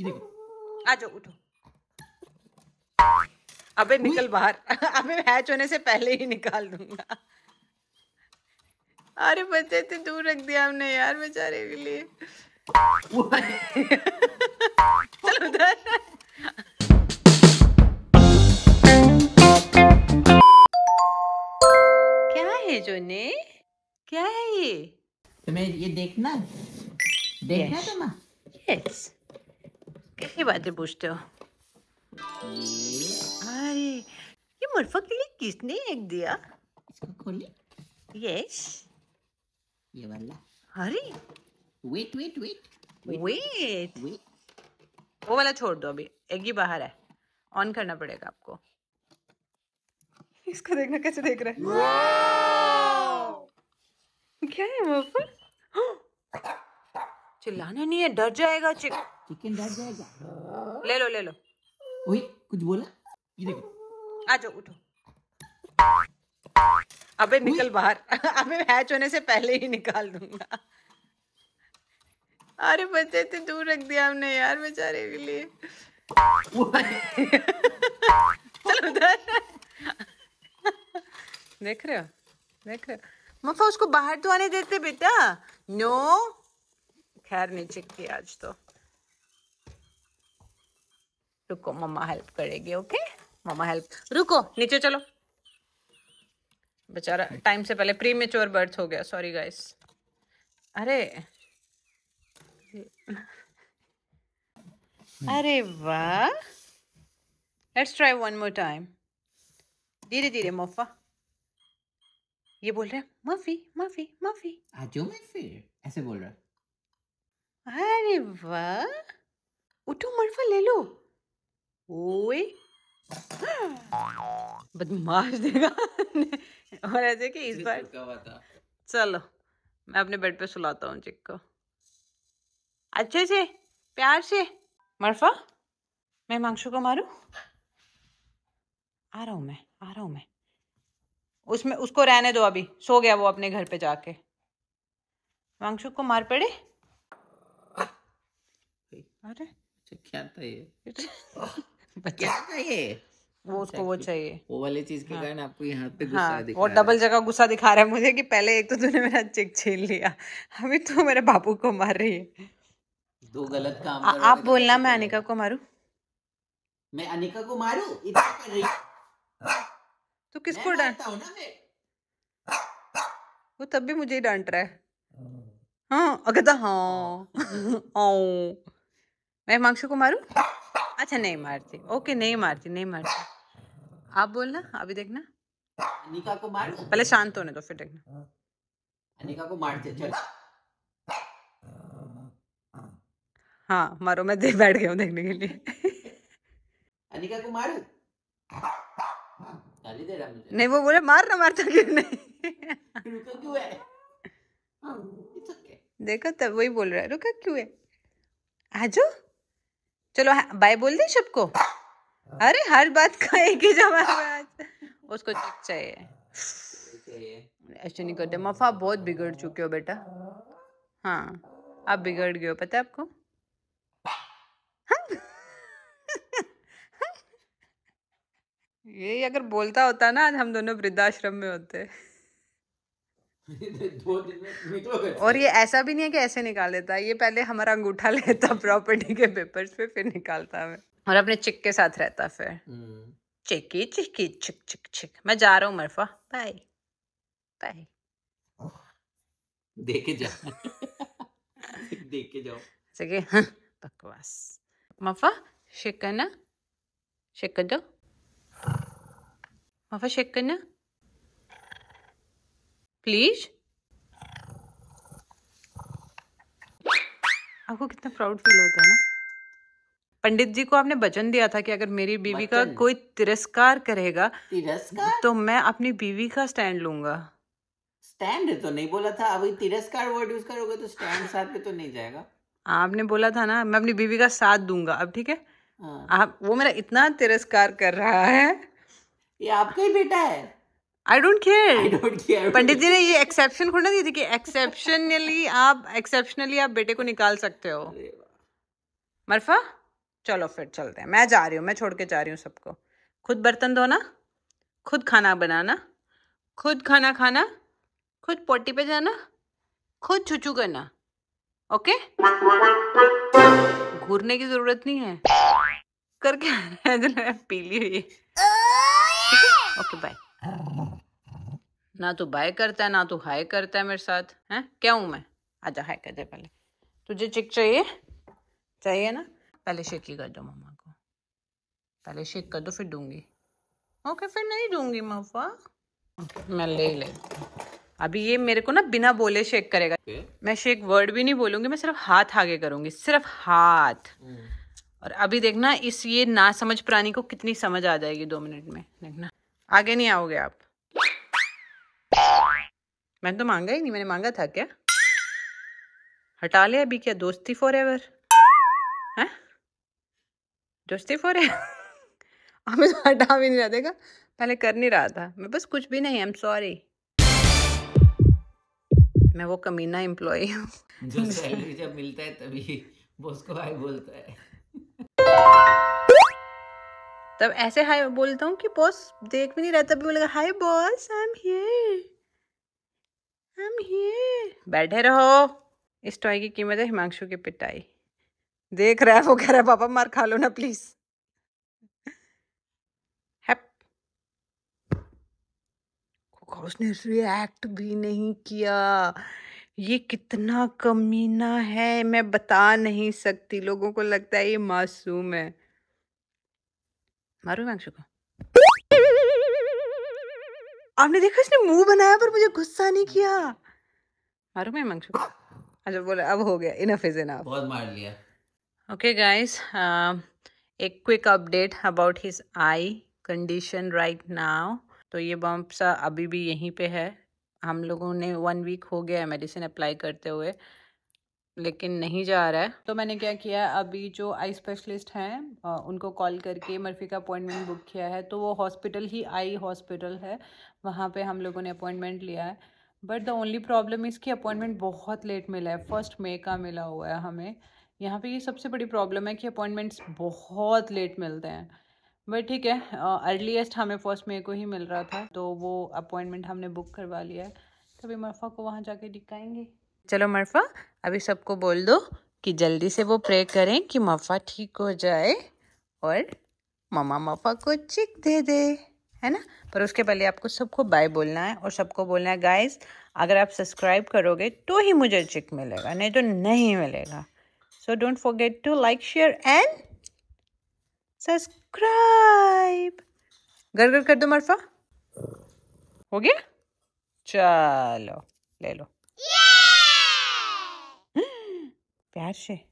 ये देखो आ जाओ उठो अबे निकल बाहर अबे हैच होने से पहले ही निकाल दूंगा अरे बच्चे इतने दूर रख दिया हमने यार बेचारे के लिए चलो उधर क्या है जोने क्या है ये तुम्हें ये देखना देखना yes. तुम्हें yes. कैसी बातें पूछते हो अरे ये मुर्फा के लिए किसने एक दिया इसको खोले यस ये वाला अरे वेट वेट वेट वेट वो वाला छोड़ दो अभी एक ही बाहर है ऑन करना पड़ेगा आपको इसको देखना कैसे देख रहा है क्या है मरफा चिल्लाना नहीं है डर जाएगा चिक चिकन डर जाएगा ले लो ले लो वही कुछ बोला ये देखो आ जाओ उठो अबे निकल बाहर अबे हैच होने से पहले ही निकाल दूंगा अरे बच्चे इतने दूर रख दिया हमने यार बेचारे के लिए चलो उधर देख रहे हो देख रहे हो मफा उसको बाहर तो आने देते बेटा नो खैर नहीं चेक किया आज तो रुको मम्मा हेल्प करेगी ओके मम्मा हेल्प रुको नीचे चलो बेचारा टाइम से पहले प्री मेच्योर बर्थ हो गया सॉरी गाइस अरे अरे वाह let's try one more time धीरे धीरे मोफा ये बोल रहा है माफी माफी माफी आज मैं फिर ऐसे बोल रहा है अरे वाह उठो मरफा ले लो ओए बदमाश देगा और ऐसे कि इस बार चलो मैं अपने बेड पे सुलाता हूँ चिक को अच्छे से प्यार से मरफा मैं मांगशु को मारू आ रहा हूँ मैं आ रहा हूँ मैं उसमें उसको रहने दो अभी सो गया वो अपने घर पे जाके मांगशु को मार पड़े अरे अच्छा, क्या था ये तो- क्या था ये वो उसको वो चाहिए वो वाली चीज के हाँ। कारण आपको यहाँ पे गुस्सा हाँ, और डबल जगह गुस्सा दिखा रहा है मुझे कि पहले एक तो तूने मेरा चेक छीन लिया अभी मेरे बापू को मार रही है दो गलत काम आ, आप बोलना मैं अनिका को मारू मैं अनिका को मारू इतना कर रही तो किसको डांटता हूँ ना मैं वो तब भी मुझे ही डांट रहा है हाँ, हाँ अगर तो हाँ, हाँ। मैं हिमांशु को मारू अच्छा नहीं मारती ओके नहीं मारती नहीं मारती आप बोलना अभी देखना अनिका को मार पहले शांत होने दो फिर देखना अनिका को मारते चल हाँ मारो मैं देख बैठ गया हूँ देखने के लिए अनिका को मारू दे रहा मुझे नहीं वो बोले मार ना मारता तो क्यों नहीं रुका क्यों है हाँ, देखो तब वही बोल रहा है रुका क्यों है आ चलो बाय हाँ, बोल दे सबको अरे हर बात का एक ही जवाब उसको चाहिए ऐसे नहीं करते मफा आप बहुत बिगड़ चुके हो बेटा हाँ आप बिगड़ गए हो पता है आपको ये अगर बोलता होता ना हम दोनों वृद्धाश्रम में होते और ये ऐसा भी नहीं है कि ऐसे निकाल देता है ये पहले हमारा अंगूठा लेता प्रॉपर्टी के पेपर्स पे फिर निकालता है और अपने चिक के साथ रहता फिर चिकी चिकी चिक चिक चिक मैं जा रहा हूँ मरफा बाय बाय देखे जा देखे जाओ सके हाँ बकवास मफा शिकना शिक दो मफा शिकना प्लीज आपको कितना प्राउड फील होता है ना पंडित जी को आपने वचन दिया था कि अगर मेरी बीवी का कोई तिरस्कार करेगा तिरस्कार तो मैं अपनी बीवी का स्टैंड लूंगा स्टैंड तो नहीं बोला था अभी तिरस्कार वर्ड यूज करोगे तो स्टैंड साथ में तो नहीं जाएगा आपने बोला था ना मैं अपनी बीवी का साथ दूंगा अब ठीक है हाँ। आप वो मेरा इतना तिरस्कार कर रहा है ये आपका ही बेटा है आई डोंट केयर पंडित जी ने ये एक्सेप्शन खोलना दी थी कि एक्सेप्शनली आप एक्सेप्शनली आप बेटे को निकाल सकते हो मरफा चलो फिर चलते हैं मैं जा रही हूँ मैं छोड़ के जा रही हूँ सबको खुद बर्तन धोना खुद खाना बनाना खुद खाना खाना खुद पोटी पे जाना खुद छुचू करना ओके घूरने की जरूरत नहीं है करके तो पीली हुई ओके बाय ना तू बाय करता है ना तू हाय करता है मेरे साथ हैं क्या हूँ मैं आजा हाय कर दे पहले तुझे चिक चाहिए चाहिए ना पहले शेक ही कर दो मम्मा को पहले शेक कर दो फिर दूंगी ओके फिर नहीं दूंगी मफा मैं ले ले अभी ये मेरे को ना बिना बोले शेक करेगा okay. मैं शेक वर्ड भी नहीं बोलूंगी मैं सिर्फ हाथ आगे करूंगी सिर्फ हाथ mm. और अभी देखना इस ये ना समझ प्राणी को कितनी समझ आ जाएगी दो मिनट में देखना आगे नहीं आओगे आप मैंने तो मांगा ही नहीं मैंने मांगा था क्या हटा लिया अभी क्या दोस्ती फॉर एवर दोस्ती फॉर एवर हमें तो हटा भी नहीं रहा देगा पहले कर नहीं रहा था मैं बस कुछ भी नहीं आई एम सॉरी मैं वो कमीना एम्प्लॉय हूँ जो सैलरी जब मिलता है तभी बॉस को भाई बोलता है तब ऐसे हाय बोलता हूँ कि बॉस देख भी नहीं रहा तब भी बोलेगा hi boss I am here I am here बैठे रहो इस टॉय की कीमत है हिमांशु की पिटाई देख रहा है वो कह रहा है पापा मार खा लो ना प्लीज़ उसने रिएक्ट भी नहीं किया ये कितना कमीना है मैं बता नहीं सकती लोगों को लगता है ये मासूम है मारू मारूंगांशु को आपने देखा इसने मुंह बनाया पर मुझे गुस्सा नहीं किया मारू मैं मंगशु को अच्छा बोले अब हो गया इनफ इज इनफ बहुत मार लिया ओके गाइस um, एक quick update about his eye condition right now तो ये बम्प सा अभी भी यहीं पे है हम लोगों ने वन वीक हो गया है मेडिसिन अप्लाई करते हुए लेकिन नहीं जा रहा है तो मैंने क्या किया अभी जो आई स्पेशलिस्ट हैं उनको कॉल करके मर्फी का अपॉइंटमेंट बुक किया है तो वो हॉस्पिटल ही आई हॉस्पिटल है वहाँ पे हम लोगों ने अपॉइंटमेंट लिया है बट द ओनली प्रॉब्लम कि अपॉइंटमेंट बहुत लेट मिला है फर्स्ट मे का मिला हुआ है हमें यहाँ पे ये सबसे बड़ी प्रॉब्लम है कि अपॉइंटमेंट्स बहुत लेट मिलते हैं बट ठीक है अर्लीस्ट हमें फर्स्ट मे को ही मिल रहा था तो वो अपॉइंटमेंट हमने बुक करवा लिया है तभी मर्फा को वहाँ जाके दिखाएंगे चलो मरफा अभी सबको बोल दो कि जल्दी से वो प्रे करें कि मफा ठीक हो जाए और ममा मफा को चिक दे दे है ना पर उसके पहले आपको सबको बाय बोलना है और सबको बोलना है गाइस अगर आप सब्सक्राइब करोगे तो ही मुझे चिक मिलेगा नहीं तो नहीं मिलेगा so don't forget to like share and subscribe घर घर कर दो मरफा हो गया चलो ले लो yeah! gerçi